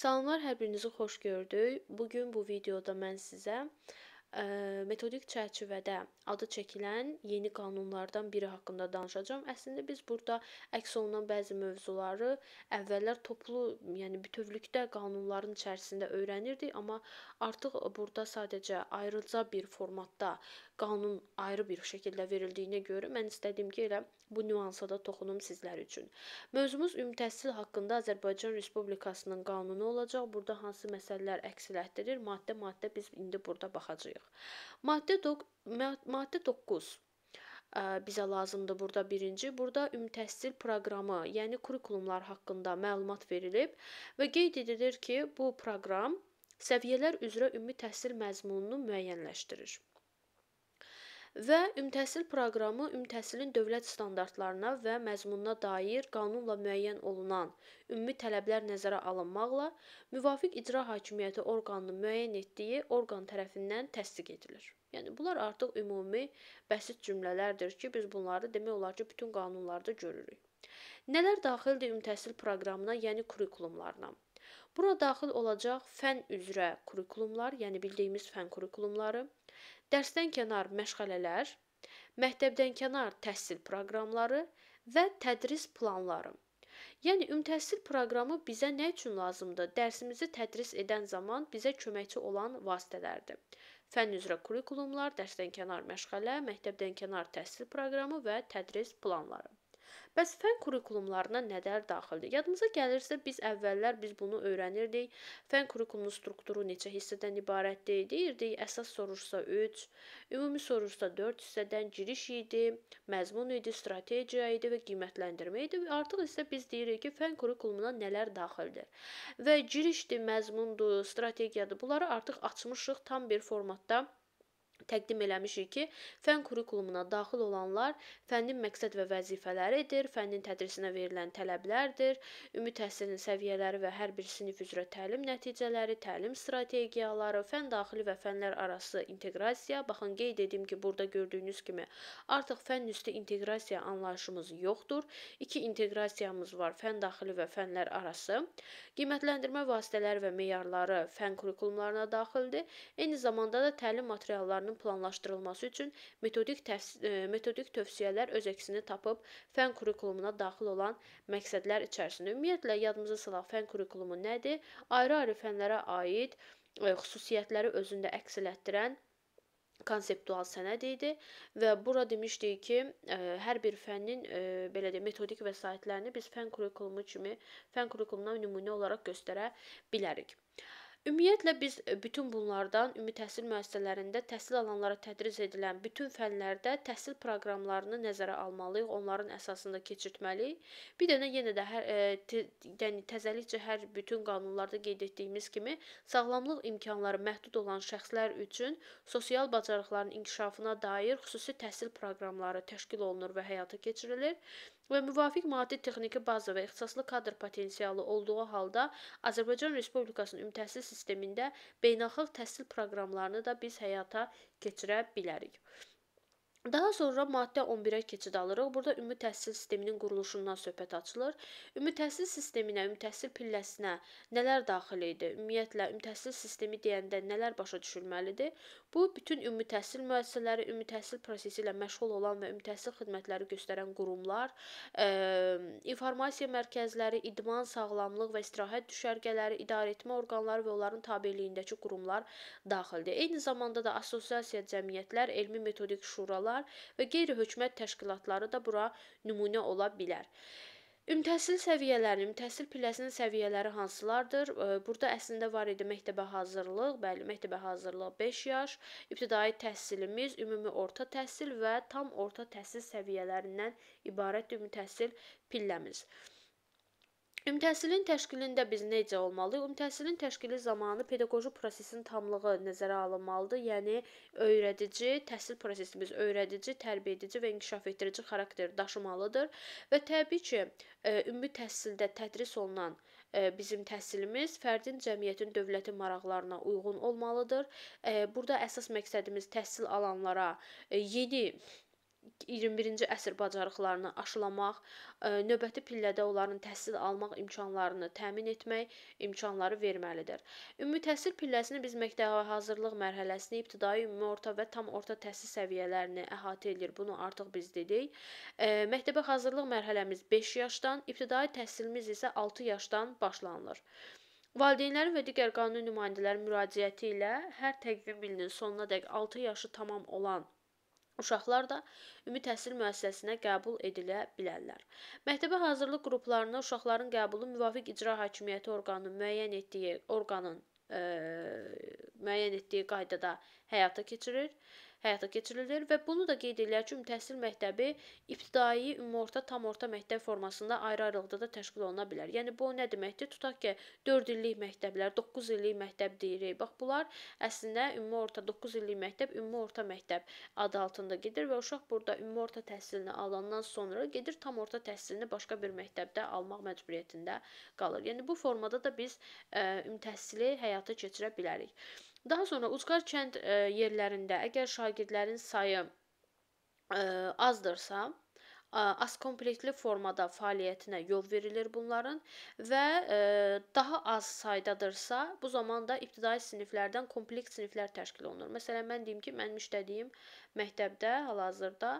Salamlar, hər birinizi xoş gördük. Bu gün bu videoda mən sizə ə, e, metodik çərçivədə adı çəkilən yeni qanunlardan biri haqqında danışacağam. Əslində biz burada əks olunan bəzi mövzuları əvvəllər toplu, yəni bütövlükdə qanunların içərisində öyrənirdik, amma artıq burada sadəcə ayrıca bir formatda qanun ayrı bir şəkildə verildiyinə görə mən istədim ki, elə bu nüansa da toxunum sizlər üçün. Mövzumuz ümumi təhsil haqqında Azərbaycan Respublikasının qanunu olacaq. Burada hansı məsələlər əks etdirir? Maddə-maddə biz indi burada baxacağıq. Maddə 9 maddə 9 bizə lazımdır burada birinci. Burada ümumi təhsil proqramı, yəni kurikulumlar haqqında məlumat verilib və qeyd edilir ki, bu proqram səviyyələr üzrə ümumi təhsil məzmununu müəyyənləşdirir və ümtəhsil proqramı ümtəhsilin dövlət standartlarına və məzmununa dair qanunla müəyyən olunan ümumi tələblər nəzərə alınmaqla müvafiq icra hakimiyyəti orqanının müəyyən etdiyi orqan tərəfindən təsdiq edilir. Yəni bunlar artıq ümumi bəsit cümlələrdir ki, biz bunları demək olar ki, bütün qanunlarda görürük. Nələr daxildir ümtəhsil proqramına, yəni kurikulumlarına? Bura daxil olacaq fən üzrə kurikulumlar, yəni bildiyimiz fən kurikulumları, dərsdən kənar məşğələlər, məktəbdən kənar təhsil proqramları və tədris planları. Yəni ümumi təhsil proqramı bizə nə üçün lazımdır? Dərsimizi tədris edən zaman bizə köməkçi olan vasitələrdir. Fənn üzrə kurikulumlar, dərsdənkənar məşğələ, məktəbdənkənar təhsil proqramı və tədris planları. Bəs fən kurikulumlarına nələr daxildir? Yadınıza gəlirsə biz əvvəllər biz bunu öyrənirdik. Fən kurikulumunun strukturu neçə hissədən ibarətdir? Deyirdik, əsas soruşsa 3, ümumi soruşsa 4 hissədən giriş idi, məzmun idi, strategiya idi və qiymətləndirmə idi. Artıq isə biz deyirik ki, fən kurikulumuna nələr daxildir? Və girişdir, məzmundur, strategiyadır. Bunları artıq açmışıq tam bir formatda təqdim eləmişik ki, fən kurikulumuna daxil olanlar fənnin məqsəd və vəzifələridir, fənnin tədrisinə verilən tələblərdir, ümumi təhsilin səviyyələri və hər bir sinif üzrə təlim nəticələri, təlim strategiyaları, fən daxili və fənlər arası inteqrasiya. Baxın, qeyd etdim ki, burada gördüyünüz kimi artıq fənn üstü inteqrasiya anlayışımız yoxdur. İki inteqrasiyamız var: fən daxili və fənlər arası. Qiymətləndirmə vasitələri və meyarları fən kurikulumlarına daxildir. Eyni zamanda da təlim materiallarının imtahanlarının planlaşdırılması üçün metodik e, metodik tövsiyələr öz əksini tapıb fən kurrikulumuna daxil olan məqsədlər içərisində. Ümumiyyətlə yadımıza salaq fən kurrikulumu nədir? Ayrı-ayrı fənlərə aid e, xüsusiyyətləri özündə əks etdirən konseptual sənəd idi və bura demişdik ki, ə, e, hər bir fənnin ə, belə deyə metodik vəsaitlərini biz fən kurrikulumu kimi fən kurrikulumundan nümunə olaraq göstərə bilərik. Ümumiyyətlə biz e, bütün bunlardan ümumi təhsil müəssisələrində təhsil alanlara tədris edilən bütün fənlərdə təhsil proqramlarını nəzərə almalıyıq, onların əsasında keçirtməliyik. Bir dənə yenə də hər e, yəni təzəlikcə hər bütün qanunlarda qeyd etdiyimiz kimi sağlamlıq imkanları məhdud olan şəxslər üçün sosial bacarıqların inkişafına dair xüsusi təhsil proqramları təşkil olunur və həyata keçirilir və müvafiq maddi texniki baza və ixtisaslı kadr potensialı olduğu halda Azərbaycan Respublikasının ümumi təhsil sistemində beynəlxalq təhsil proqramlarını da biz həyata keçirə bilərik. Daha sonra maddə 11-ə keçid alırıq. Burada ümumi təhsil sisteminin quruluşundan söhbət açılır. Ümumi təhsil sisteminə, ümumi təhsil pilləsinə nələr daxil idi? Ümumiyyətlə ümumi təhsil sistemi deyəndə nələr başa düşülməlidir? Bu bütün ümumi təhsil müəssisələri, ümumi təhsil prosesi ilə məşğul olan və ümumi təhsil xidmətləri göstərən qurumlar, ə, informasiya mərkəzləri, idman, sağlamlıq və istirahət düşərgələri, idarəetmə orqanları və onların tabeliyindəki qurumlar daxildir. Eyni zamanda da assosiasiya cəmiyyətlər, elmi metodik şuralar qurumlar və qeyri-hökumət təşkilatları da bura nümunə ola bilər. Ümtəhsil səviyyələrinin, ümtəhsil pilləsinin səviyyələri hansılardır? Burada əslində var idi məktəbə hazırlıq, bəli, məktəbə hazırlıq 5 yaş, ibtidai təhsilimiz, ümumi orta təhsil və tam orta təhsil səviyyələrindən ibarətdir ümumi təhsil pilləmiz. Ümumtəhsilin təşkilində biz necə olmalıyıq? Ümumtəhsilin təşkili zamanı pedaqoji prosesin tamlığı nəzərə alınmalıdır. Yəni öyrədici, təhsil prosesimiz öyrədici, tərbiyəedici və inkişaf etdirici xarakter daşımalıdır və təbii ki, e, ümumi təhsildə tədris olunan e, bizim təhsilimiz fərdin, cəmiyyətin, dövlətin maraqlarına uyğun olmalıdır. E, burada əsas məqsədimiz təhsil alanlara yeni 21-ci əsr bacarıqlarını aşılamaq, e, növbəti pillədə onların təhsil almaq imkanlarını təmin etmək, imkanları verməlidir. Ümumi təhsil pilləsini biz məktəbə hazırlıq mərhələsini, ibtidai, ümumi orta və tam orta təhsil səviyyələrini əhatə edir. Bunu artıq biz dedik. E, məktəbə hazırlıq mərhələmiz 5 yaşdan, ibtidai təhsilimiz isə 6 yaşdan başlanılır. Valideynlərin və digər qanuni nümayəndələrin müraciəti ilə hər təqvim ilinin sonuna dək 6 yaşı tamam olan Uşaqlar da ümumi təhsil müəssisəsinə qəbul edilə bilərlər. Məktəbə hazırlıq qruplarına uşaqların qəbulu müvafiq icra hakimiyyəti orqanının müəyyən etdiyi orqanın ə, müəyyən etdiyi qaydada həyata keçirilir həyata keçirilir və bunu da qeyd edək ki, ümumi təhsil məktəbi ibtidai, ümumorta, tamorta məktəb formasında ayrı-ayrılıqda da təşkil oluna bilər. Yəni bu nə deməkdir? Tutaq ki, 4 illik məktəblər, 9 illik məktəb deyirik. Bax bunlar əslində ümumorta 9 illik məktəb, ümumorta məktəb adı altında gedir və uşaq burada ümumorta təhsilini alandan sonra gedir tamorta təhsilini başqa bir məktəbdə almaq məcburiyyətində qalır. Yəni bu formada da biz ə, e, ümumi təhsili həyata keçirə bilərik. Daha sonra ucqar kənd ə, e, yerlərində əgər şagirdlərin sayı ə, e, azdırsa, az komplektli formada fəaliyyətinə yol verilir bunların və ə, e, daha az saydadırsa, bu zaman da ibtidai siniflərdən kompleks siniflər təşkil olunur. Məsələn, mən deyim ki, mənim işlədiyim məktəbdə hal-hazırda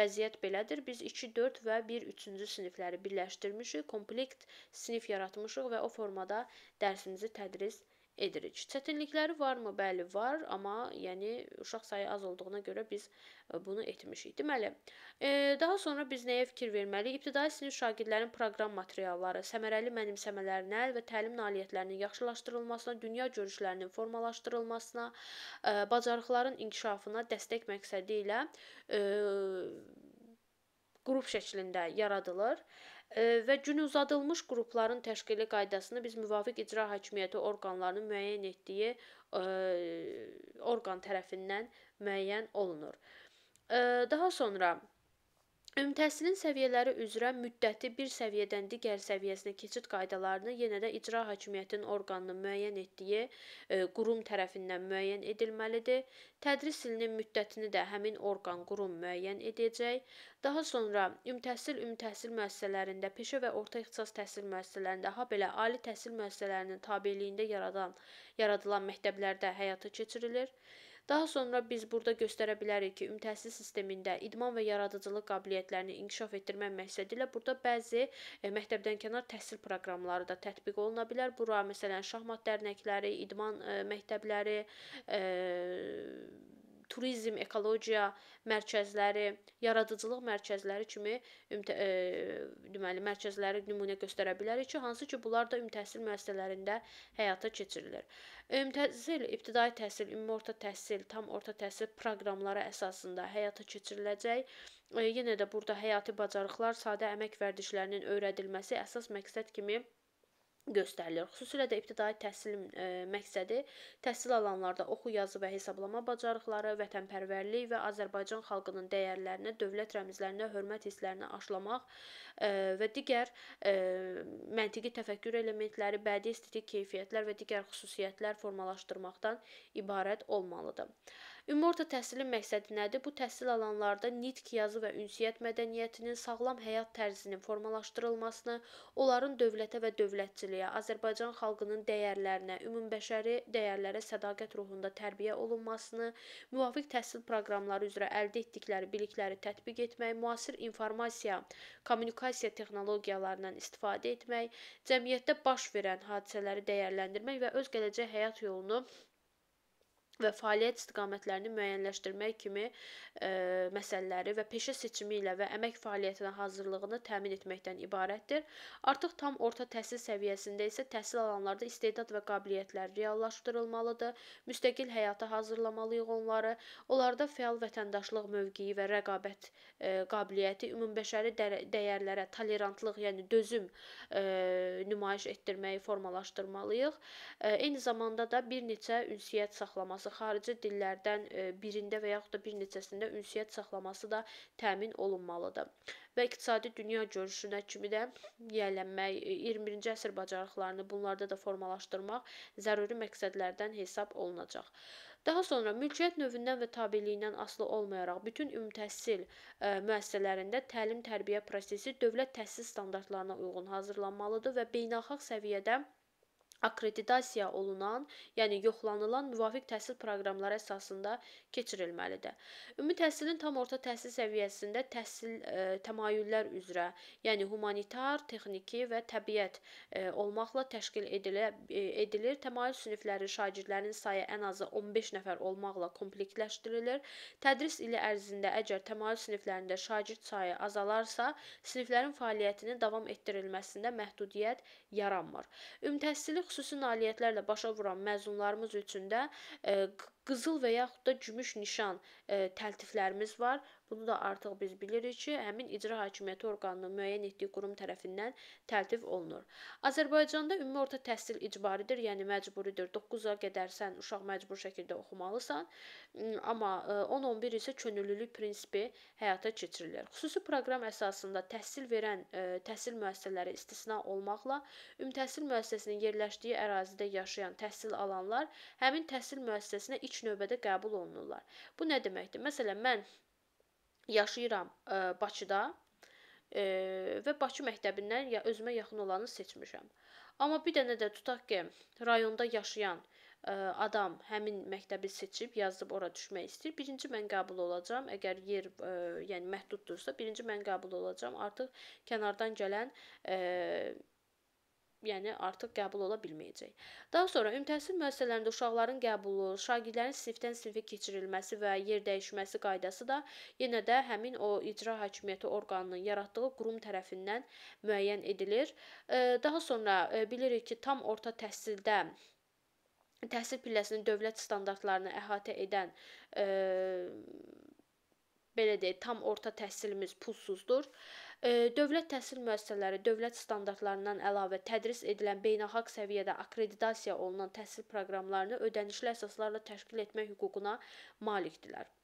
vəziyyət belədir. Biz 2, 4 və 1, 3-cü sinifləri birləşdirmişik, komplekt sinif yaratmışıq və o formada dərsimizi tədris edirik edirik. Çətinlikləri varmı? Bəli, var, amma yəni uşaq sayı az olduğuna görə biz e, bunu etmişik. Deməli, e, daha sonra biz nəyə fikir verməliyik? İbtidai sinif şagirdlərin proqram materialları, səmərəli mənimsəmələrinə və təlim nailiyyətlərinin yaxşılaşdırılmasına, dünya görüşlərinin formalaşdırılmasına, e, bacarıqların inkişafına dəstək məqsədi ilə e, qrup şəklində yaradılır və gün uzadılmış qrupların təşkili qaydasını biz müvafiq icra hakimiyyəti orqanlarının müəyyən etdiyi orqan tərəfindən müəyyən olunur. Daha sonra Ümumtəhsilin səviyyələri üzrə müddəti bir səviyyədən digər səviyyəsinə keçid qaydalarını yenə də icra hakimiyyətinin orqanının müəyyən etdiyi e, qurum tərəfindən müəyyən edilməlidir. Tədris ilinin müddətini də həmin orqan qurum müəyyən edəcək. Daha sonra ümumtəhsil ümumtəhsil müəssisələrində, peşə və orta ixtisas təhsil müəssisələrində, ha belə ali təhsil müəssisələrinin tabeliyində yaradan yaradılan məktəblərdə həyata keçirilir. Daha sonra biz burada göstərə bilərik ki, ümumi sistemində idman və yaradıcılıq qabiliyyətlərini inkişaf etdirmək məqsədi ilə burada bəzi e, məktəbdən kənar təhsil proqramları da tətbiq oluna bilər. Bura məsələn şahmat dərnəkləri, idman e, məktəbləri, e, turizm, ekologiya mərkəzləri, yaradıcılıq mərkəzləri kimi ümtə, e, deməli mərkəzləri nümunə göstərə bilərik ki, hansı ki, bunlar da ümumi təhsil müəssisələrində həyata keçirilir. Ümumi təhsil, ibtidai təhsil, ümumi orta təhsil, tam orta təhsil proqramları əsasında həyata keçiriləcək. E, yenə də burada həyati bacarıqlar, sadə əmək vərdişlərinin öyrədilməsi əsas məqsəd kimi göstərilir. Xüsusilə də ibtidai təhsilin ə, e, məqsədi təhsil alanlarda oxu, yazı və hesablama bacarıqları, vətənpərvərlik və Azərbaycan xalqının dəyərlərinə, dövlət rəmzlərinə hörmət hisslərini aşılamaq ə, e, və digər ə, e, məntiqi təfəkkür elementləri, bədii estetik keyfiyyətlər və digər xüsusiyyətlər formalaşdırmaqdan ibarət olmalıdır. Ümumorta təhsilin məqsədi nədir? Bu təhsil alanlarda nitq yazı və ünsiyyət mədəniyyətinin sağlam həyat tərzinin formalaşdırılmasını, onların dövlətə və dövlətçiliyə, Azərbaycan xalqının dəyərlərinə, ümumbəşəri dəyərlərə sədaqət ruhunda tərbiyə olunmasını, müvafiq təhsil proqramları üzrə əldə etdikləri bilikləri tətbiq etmək, müasir informasiya, kommunikasiya texnologiyalarından istifadə etmək, cəmiyyətdə baş verən hadisələri dəyərləndirmək və öz gələcək həyat yolunu və fəaliyyət istiqamətlərini müəyyənləşdirmək kimi e, məsələləri və peşə seçimi ilə və əmək fəaliyyətinə hazırlığını təmin etməkdən ibarətdir. Artıq tam orta təhsil səviyyəsində isə təhsil alanlarda istedad və qabiliyyətlər reallaşdırılmalıdır. Müstəqil həyata hazırlamalıyıq onları. Onlarda fəal vətəndaşlıq mövqeyi və rəqabət e, qabiliyyəti, ümumbəşəri dəyərlərə tolerantlıq, yəni dözüm e, nümayiş etdirməyi formalaşdırmalıyıq. E, eyni zamanda da bir neçə ünsiyyət saxlaması saxlaması xarici dillərdən e, birində və yaxud da bir neçəsində ünsiyyət saxlaması da təmin olunmalıdır. Və iqtisadi dünya görüşünə kimi də yiyələnmək, 21-ci e, əsr bacarıqlarını bunlarda da formalaşdırmaq zəruri məqsədlərdən hesab olunacaq. Daha sonra mülkiyyət növündən və tabeliyindən asılı olmayaraq bütün ümumi təhsil ə, e, müəssisələrində təlim-tərbiyə prosesi dövlət təhsil standartlarına uyğun hazırlanmalıdır və beynəlxalq səviyyədə akkreditasiya olunan, yəni yoxlanılan müvafiq təhsil proqramları əsasında keçirilməlidir. Ümumi təhsilin tam orta təhsil səviyyəsində təhsil ə, e, təmayüllər üzrə, yəni humanitar, texniki və təbiət ə, e, olmaqla təşkil edilə, ə, e, edilir. Təmayül sinifləri şagirdlərinin sayı ən azı 15 nəfər olmaqla komplektləşdirilir. Tədris ili ərzində əgər təmayül siniflərində şagird sayı azalarsa, siniflərin fəaliyyətinin davam etdirilməsində məhdudiyyət yaranmır. Ümumi təhsili xüsusi nailiyyətlərlə başa vuran məzunlarımız üçün də e, qızıl və yaxud da gümüş nişan e, təltiflərimiz var. Bunu da artıq biz bilirik ki, həmin icra hakimiyyəti orqanının müəyyən etdiyi qurum tərəfindən təltif olunur. Azərbaycanda ümumi orta təhsil icbaridir, yəni məcburidir. 9-a qədər sən uşaq məcbur şəkildə oxumalısan, amma 10-11 isə könüllülük prinsipi həyata keçirilir. Xüsusi proqram əsasında təhsil verən ə, təhsil müəssisələri istisna olmaqla ümumi təhsil müəssisəsinin yerləşdiyi ərazidə yaşayan təhsil alanlar həmin təhsil müəssisəsinə ilk növbədə qəbul olunurlar. Bu nə deməkdir? Məsələn, mən yaşayıram ə, e, Bakıda ə, e, və Bakı məktəbindən ya özümə yaxın olanı seçmişəm. Amma bir dənə də tutaq ki, rayonda yaşayan ə, e, adam həmin məktəbi seçib yazıb ora düşmək istəyir. Birinci mən qəbul olacağam. Əgər yer ə, yəni məhduddursa, birinci mən qəbul olacağam. Artıq kənardan gələn ə, yəni artıq qəbul ola bilməyəcək. Daha sonra ümumtəhsil müəssisələrində uşaqların qəbulu, şagirdlərin sinifdən sinifə keçirilməsi və yer dəyişməsi qaydası da yenə də həmin o icra hakimiyyəti orqanının yaratdığı qurum tərəfindən müəyyən edilir. Daha sonra bilirik ki, tam orta təhsildə təhsil pilləsinin dövlət standartlarını əhatə edən e, belə deyək, tam orta təhsilimiz pulsuzdur. E, Dövlət təhsil müəssisələri dövlət standartlarından əlavə tədris edilən beynəlxalq səviyyədə akkreditasiya olunan təhsil proqramlarını ödənişli əsaslarla təşkil etmək hüququna malikdirlər.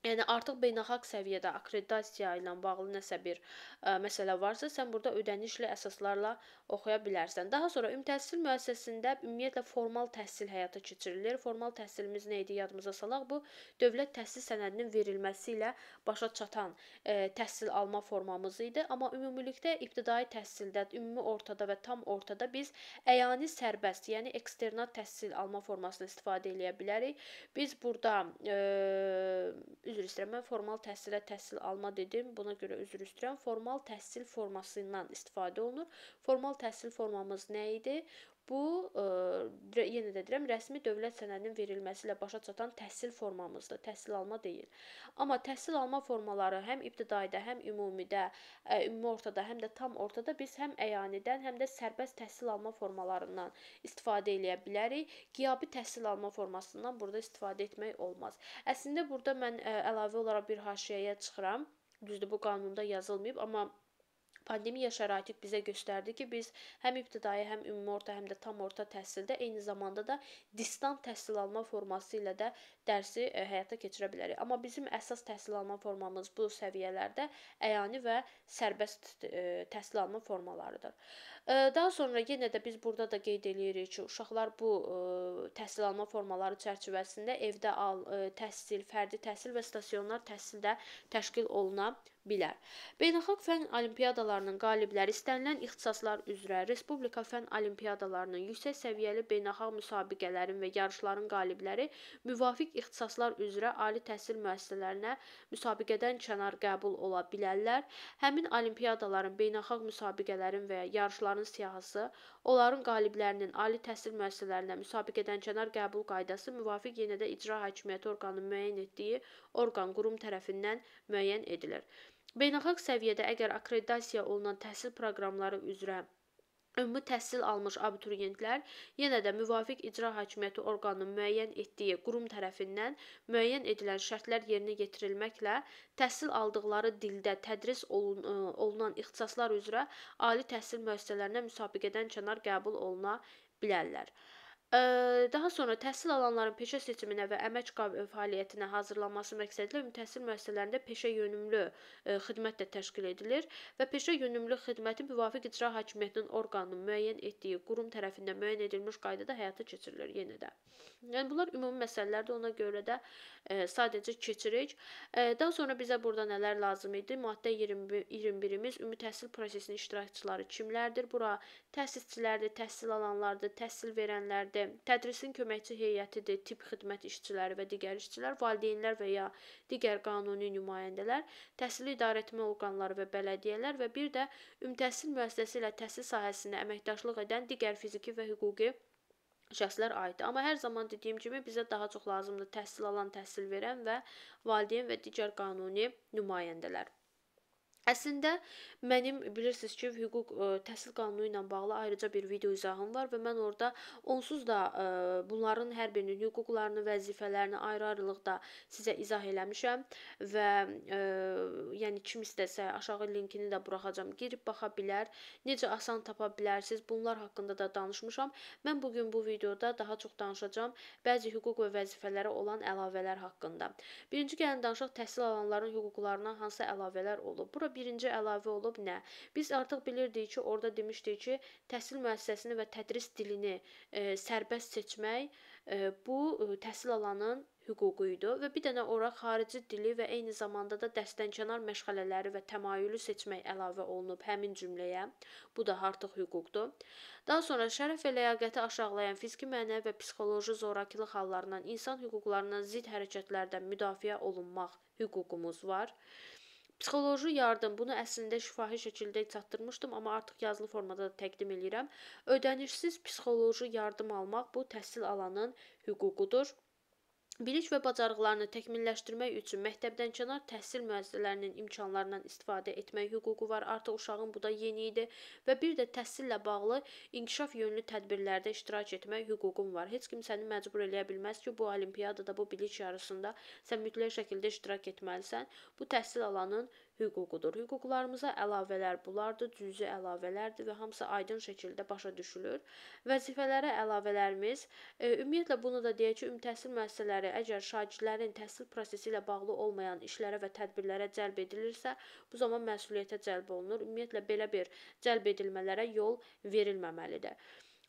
Yəni artıq beynəlxalq səviyyədə akkreditasiya ilə bağlı nəsə bir ə, e, məsələ varsa, sən burada ödənişli əsaslarla oxuya bilərsən. Daha sonra ümumi təhsil müəssisəsində ümumiyyətlə formal təhsil həyata keçirilir. Formal təhsilimiz nə idi yadımıza salaq. Bu dövlət təhsil sənədinin verilməsi ilə başa çatan ə, e, təhsil alma formamız idi. Amma ümumilikdə ibtidai təhsildə, ümumi ortada və tam ortada biz əyani sərbəst, yəni eksternat təhsil alma formasını istifadə edə bilərik. Biz burada ə, e, Üzr istəyirəm, mən formal təhsilə təhsil alma dedim. Buna görə üzr istəyirəm. Formal təhsil formasından istifadə olunur. Formal təhsil formamız nə idi? Bu ə, e, yenə də deyirəm, rəsmi dövlət sənədinin verilməsi ilə başa çatan təhsil formamızdır. Təhsil alma deyil. Amma təhsil alma formaları həm ibtidaidə, həm ümumidə, ə, ümumi ortada, həm də tam ortada biz həm əyanidən, həm də sərbəst təhsil alma formalarından istifadə eləyə bilərik. Qiyabi təhsil alma formasından burada istifadə etmək olmaz. Əslində burada mən ə, əlavə olaraq bir haşiyəyə çıxıram. Düzdür, bu qanunda yazılmayıb, amma Pandemi şəraiti bizə göstərdi ki, biz həm ibtidai, həm ümumi orta, həm də tam orta təhsildə eyni zamanda da distant təhsil alma forması ilə də dərsi e, həyata keçirə bilərik. Amma bizim əsas təhsil alma formamız bu səviyyələrdə əyani və sərbəst e, təhsil alma formalarıdır. Daha sonra yenə də biz burada da qeyd eləyirik ki, uşaqlar bu təhsil alma formaları çərçivəsində evdə al təhsil, fərdi təhsil və stasionar təhsildə təşkil oluna bilər. Beynəlxalq fən olimpiadalarının qalibləri istənilən ixtisaslar üzrə Respublika fən olimpiadalarının yüksək səviyyəli beynəlxalq müsabiqələrin və yarışların qalibləri müvafiq ixtisaslar üzrə ali təhsil müəssisələrinə müsabiqədən kənar qəbul ola bilərlər. Həmin olimpiadaların, beynəlxalq müsabiqələrin və yarışların komandanın siyahısı, onların qaliblərinin ali təhsil müəssisələrinə müsabiqədən kənar qəbul qaydası müvafiq yenə də icra hakimiyyəti orqanı müəyyən etdiyi orqan qurum tərəfindən müəyyən edilir. Beynəlxalq səviyyədə əgər akkreditasiya olunan təhsil proqramları üzrə Ümumi təhsil almış abituriyentlər yenə də müvafiq icra hakimiyyəti orqanının müəyyən etdiyi qurum tərəfindən müəyyən edilən şərtlər yerinə yetirilməklə təhsil aldıqları dildə tədris olun e, olunan ixtisaslar üzrə ali təhsil müəssisələrinə müsabiqədən kənar qəbul oluna bilərlər. Daha sonra təhsil alanların peşə seçiminə və əmək fəaliyyətinə hazırlanması məqsədilə ümumi təhsil müəssisələrində peşə yönümlü xidmət də təşkil edilir və peşə yönümlü xidməti müvafiq icra hakimiyyətinin orqanının müəyyən etdiyi qurum tərəfindən müəyyən edilmiş qaydada həyata keçirilir yenə də. Yəni bunlar ümumi məsələlərdir, ona görə də sadəcə keçirik. Daha sonra bizə burada nələr lazım idi? Maddə 20 21-imiz ümumi təhsil prosesinin iştirakçıları kimlərdir? Bura təsisçilərdir, təhsil alanlardır, təhsil verənlərdir işçiləri, tədrisin köməkçi heyətidir, tibb xidmət işçiləri və digər işçilər, valideynlər və ya digər qanuni nümayəndələr, təhsil idarəetmə orqanları və bələdiyyələr və bir də ümumtəhsil müəssisəsi ilə təhsil sahəsində əməkdaşlıq edən digər fiziki və hüquqi şəxslər aiddir. Amma hər zaman dediyim kimi bizə daha çox lazımdır təhsil alan, təhsil verən və valideyn və digər qanuni nümayəndələr. Əslində mənim bilirsiniz ki, hüquq ə, e, təhsil qanunu ilə bağlı ayrıca bir video izahım var və mən orada onsuz da ə, e, bunların hər birinin hüquqlarını, vəzifələrini ayrı-ayrılıqda sizə izah eləmişəm və ə, e, yəni kim istəsə aşağı linkini də buraxacağam, girib baxa bilər. Necə asan tapa bilərsiz, bunlar haqqında da danışmışam. Mən bu gün bu videoda daha çox danışacağam bəzi hüquq və vəzifələrə olan əlavələr haqqında. Birinci gəlin danışaq təhsil alanların hüquqlarına hansı əlavələr olub. Bura bir birinci əlavə olub nə? Biz artıq bilirdik ki, orada demişdik ki, təhsil müəssisəsini və tədris dilini e, sərbəst seçmək e, bu e, təhsil alanın hüququ idi və bir dənə ora xarici dili və eyni zamanda da dəstənkanar məşğələləri və təmayülü seçmək əlavə olunub həmin cümləyə. Bu da artıq hüquqdur. Daha sonra şərəf və ləyaqəti aşağılayan fiziki, mənəvi və psixoloji zorakılıq hallarından, insan hüquqlarından zidd hərəkətlərdən müdafiə olunmaq hüququmuz var. Psixoloji yardım bunu əslində şifahi şəkildə çatdırmışdım, amma artıq yazılı formada da təqdim eləyirəm. Ödənişsiz psixoloji yardım almaq bu təhsil alanın hüququdur. Bilik və bacarıqlarını təkmilləşdirmək üçün məktəbdənkənar təhsil müəssisələrinin imkanlarından istifadə etmək hüququ var. Artıq uşağın bu da yeni idi və bir də təhsillə bağlı inkişaf yönlü tədbirlərdə iştirak etmək hüququm var. Heç kim səni məcbur eləyə bilməz ki, bu olimpiadada, bu bilik yarışında sən mütləq şəkildə iştirak etməlisən. Bu təhsil alanın hüququdur. Hüquqlarımıza əlavələr bunlardır, cüzi əlavələrdir və hamısı aydın şəkildə başa düşülür. Vəzifələrə əlavələrimiz e, ümumiyyətlə bunu da deyək ki, ümumi təhsil müəssisələri əgər şagirdlərin təhsil prosesi ilə bağlı olmayan işlərə və tədbirlərə cəlb edilirsə, bu zaman məsuliyyətə cəlb olunur. Ümumiyyətlə belə bir cəlb edilmələrə yol verilməməlidir.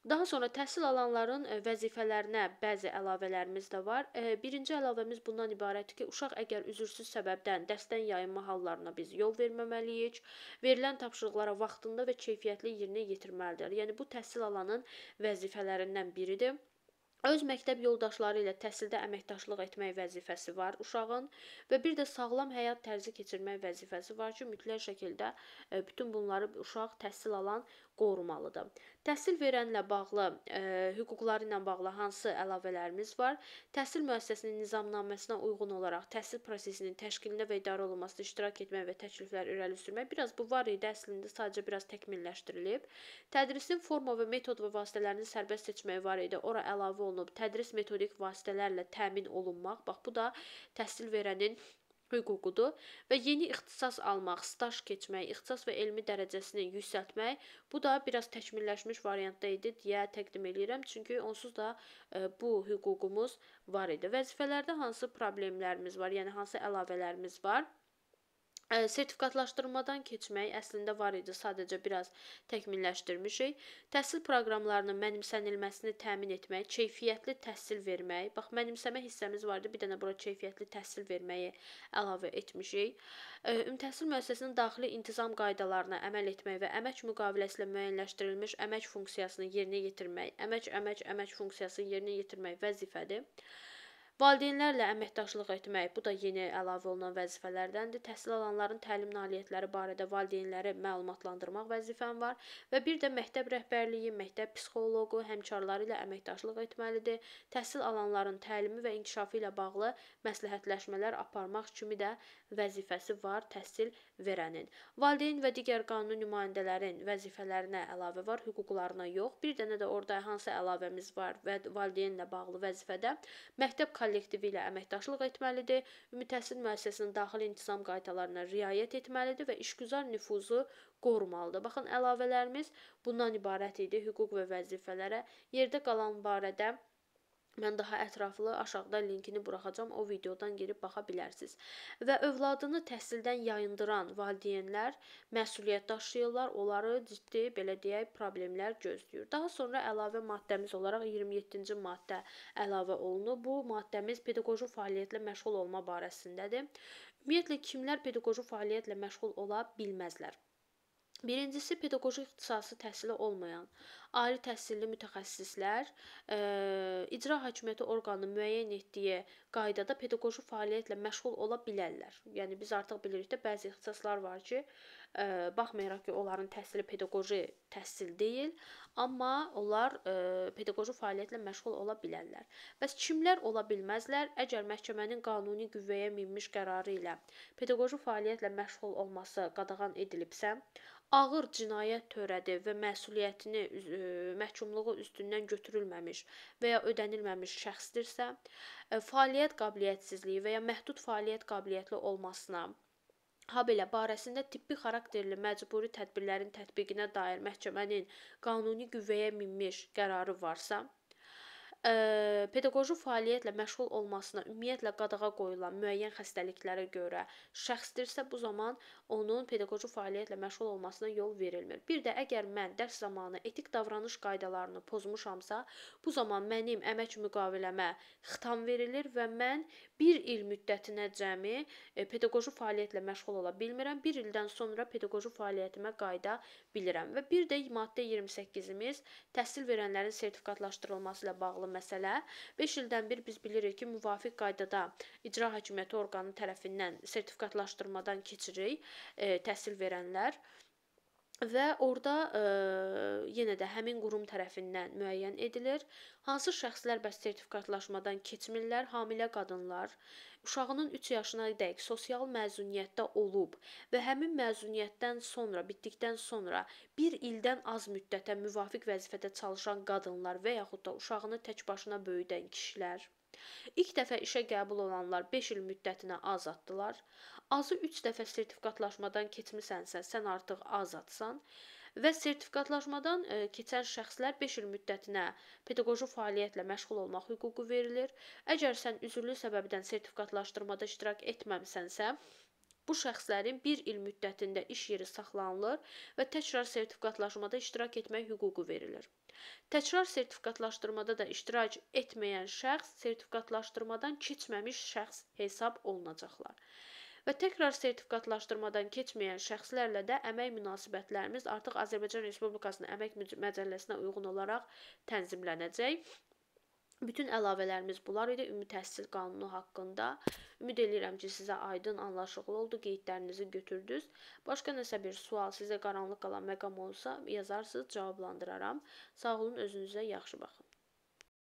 Daha sonra təhsil alanların e, vəzifələrinə bəzi əlavələrimiz də var. E, birinci əlavəmiz bundan ibarətdir ki, uşaq əgər üzürsüz səbəbdən dərsdən yayınma hallarına biz yol verməməliyik. Verilən tapşırıqlara vaxtında və keyfiyyətli yerinə yetirməlidir. Yəni bu təhsil alanın vəzifələrindən biridir. Öz məktəb yoldaşları ilə təhsildə əməkdaşlıq etmək vəzifəsi var uşağın və bir də sağlam həyat tərzi keçirmək vəzifəsi var ki, mütləq şəkildə e, bütün bunları uşaq təhsil alan qorumalıdır. Təhsil verənlə bağlı ə, e, hüquqları ilə bağlı hansı əlavələrimiz var? Təhsil müəssisəsinin nizamnaməsinə uyğun olaraq təhsil prosesinin təşkilində və idarə olunmasında iştirak etmək və təkliflər irəli sürmək biraz bu var idi, əslində sadəcə biraz təkmilləşdirilib. Tədrisin forma və metod və vasitələrini sərbəst seçmək var idi. Ora əlavə olunub tədris metodik vasitələrlə təmin olunmaq. Bax bu da təhsil verənin hüququdur və yeni ixtisas almaq, staj keçmək, ixtisas və elmi dərəcəsini yüksəltmək bu da biraz təkmilləşmiş variantda idi deyə təqdim eləyirəm. Çünki onsuz da e, bu hüququmuz var idi. Vəzifələrdə hansı problemlərimiz var, yəni hansı əlavələrimiz var? sertifikatlaşdırmadan keçmək əslində var idi, sadəcə biraz təkmilləşdirmişik. Təhsil proqramlarının mənimsənilməsini təmin etmək, keyfiyyətli təhsil vermək. Bax, mənimsəmə hissəmiz vardı, bir dənə bura keyfiyyətli təhsil verməyi əlavə etmişik. Ümumi təhsil müəssisəsinin daxili intizam qaydalarına əməl etmək və əmək müqaviləsi ilə müəyyənləşdirilmiş əmək funksiyasını yerinə yetirmək, əmək, əmək, əmək funksiyasını yerinə yetirmək vəzifədir. Valideynlərlə əməkdaşlıq etmək, bu da yeni əlavə olunan vəzifələrdəndir. Təhsil alanların təlim nailiyyətləri barədə valideynləri məlumatlandırmaq vəzifəm var və bir də məktəb rəhbərliyi, məktəb psixoloqu, həmkarları ilə əməkdaşlıq etməlidir. Təhsil alanların təlimi və inkişafı ilə bağlı məsləhətləşmələr aparmaq kimi də vəzifəsi var təhsil verənin. Valideyn və digər qanuni nümayəndələrin vəzifələrinə əlavə var, hüquqlarına yox. Bir dənə də orada hansı əlavəmiz var və valideynlə bağlı vəzifədə məktəb kollektivi kollektivi ilə əməkdaşlıq etməlidir, ümumi təhsil müəssisəsinin daxili intizam qaydalarına riayət etməlidir və işgüzar nüfuzu qorumalıdır. Baxın, əlavələrimiz bundan ibarət idi. Hüquq və vəzifələrə yerdə qalan barədə Mən daha ətraflı aşağıda linkini buraxacam. O videodan girib baxa bilərsiniz. Və övladını təhsildən yayındıran valideynlər məsuliyyət daşıyırlar. Onları ciddi belə deyək problemlər gözləyir. Daha sonra əlavə maddəmiz olaraq 27-ci maddə əlavə olunub. Bu maddəmiz pedaqoji fəaliyyətlə məşğul olma barəsindədir. Ümumiyyətlə kimlər pedaqoji fəaliyyətlə məşğul ola bilməzlər? Birincisi pedaqoji ixtisası təhsili olmayan ali təhsilli mütəxəssislər e, icra hakimiyyəti orqanının müəyyən etdiyi qaydada pedaqoji fəaliyyətlə məşğul ola bilərlər. Yəni biz artıq bilirik də bəzi ixtisaslar var ki, Ə, baxmayaraq ki, onların təhsili pedaqoji təhsil deyil, amma onlar ə, pedaqoji fəaliyyətlə məşğul ola bilərlər. Bəs kimlər ola bilməzlər? Əgər məhkəmənin qanuni qüvvəyə minmiş qərarı ilə pedaqoji fəaliyyətlə məşğul olması qadağan edilibsə, ağır cinayət törədi və məsuliyyətini ə, məhkumluğu üstündən götürülməmiş və ya ödənilməmiş şəxsdirsə, ə, fəaliyyət qabiliyyətsizliyi və ya məhdud fəaliyyət qabiliyyətli olmasına habelə barəsində tibbi xarakterli məcburi tədbirlərin tətbiqinə dair məhkəmənin qanuni qüvvəyə minmiş qərarı varsa, ə, pedaqoji fəaliyyətlə məşğul olmasına ümumiyyətlə qadağa qoyulan müəyyən xəstəliklərə görə şəxsdirsə bu zaman onun pedaqoji fəaliyyətlə məşğul olmasına yol verilmir. Bir də əgər mən dərs zamanı etik davranış qaydalarını pozmuşamsa, bu zaman mənim əmək müqaviləmə xitam verilir və mən 1 il müddətinə cəmi pedaqoji fəaliyyətlə məşğul ola bilmirəm. 1 ildən sonra pedaqoji fəaliyyətimə qayıda bilirəm. Və bir də maddə 28-imiz təhsil verənlərin sertifikatlaşdırılması ilə bağlı olan məsələ 5 ildən bir biz bilirik ki, müvafiq qaydada icra hakimiyyəti orqanı tərəfindən sertifikatlaşdırmadan keçirik e, təhsil verənlər Və orada ə, e, yenə də həmin qurum tərəfindən müəyyən edilir. Hansı şəxslər bəs sertifikatlaşmadan keçmirlər? Hamilə qadınlar, uşağının 3 yaşına dək sosial məzuniyyətdə olub və həmin məzuniyyətdən sonra, bitdikdən sonra 1 ildən az müddətə müvafiq vəzifədə çalışan qadınlar və yaxud da uşağını tək başına böyüdən kişilər İlk dəfə işə qəbul olanlar 5 il müddətinə azaddılar azı 3 dəfə sertifikatlaşmadan keçmisənsə, sən artıq azadsan və sertifikatlaşmadan e, keçən şəxslər 5 il müddətinə pedaqoji fəaliyyətlə məşğul olmaq hüququ verilir. Əgər sən üzürlü səbəbdən sertifikatlaşdırmada iştirak etməmisənsə, bu şəxslərin 1 il müddətində iş yeri saxlanılır və təkrar sertifikatlaşmada iştirak etmək hüququ verilir. Təkrar sertifikatlaşdırmada da iştirak etməyən şəxs sertifikatlaşdırmadan keçməmiş şəxs hesab olunacaqlar və təkrar sertifikatlaşdırmadan keçməyən şəxslərlə də əmək münasibətlərimiz artıq Azərbaycan Respublikasının əmək məcəlləsinə uyğun olaraq tənzimlənəcək. Bütün əlavələrimiz bunlar idi. Ümumi təhsil qanunu haqqında ümid edirəm ki, sizə aydın, anlaşılıqlı oldu, qeydlərinizi götürdünüz. Başqa nəsə bir sual, sizə qaranlıq qalan məqam olsa, yazarsınız, cavablandıraram. Sağ olun, özünüzə yaxşı baxın.